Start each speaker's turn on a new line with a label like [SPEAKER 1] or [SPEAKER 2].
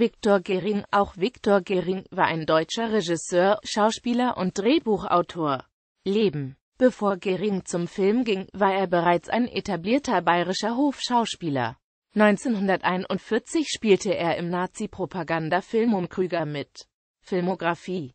[SPEAKER 1] Viktor Gering Auch Viktor Gering war ein deutscher Regisseur, Schauspieler und Drehbuchautor. Leben Bevor Gering zum Film ging, war er bereits ein etablierter bayerischer Hofschauspieler. 1941 spielte er im Nazi-Propagandafilm Um Krüger mit. Filmografie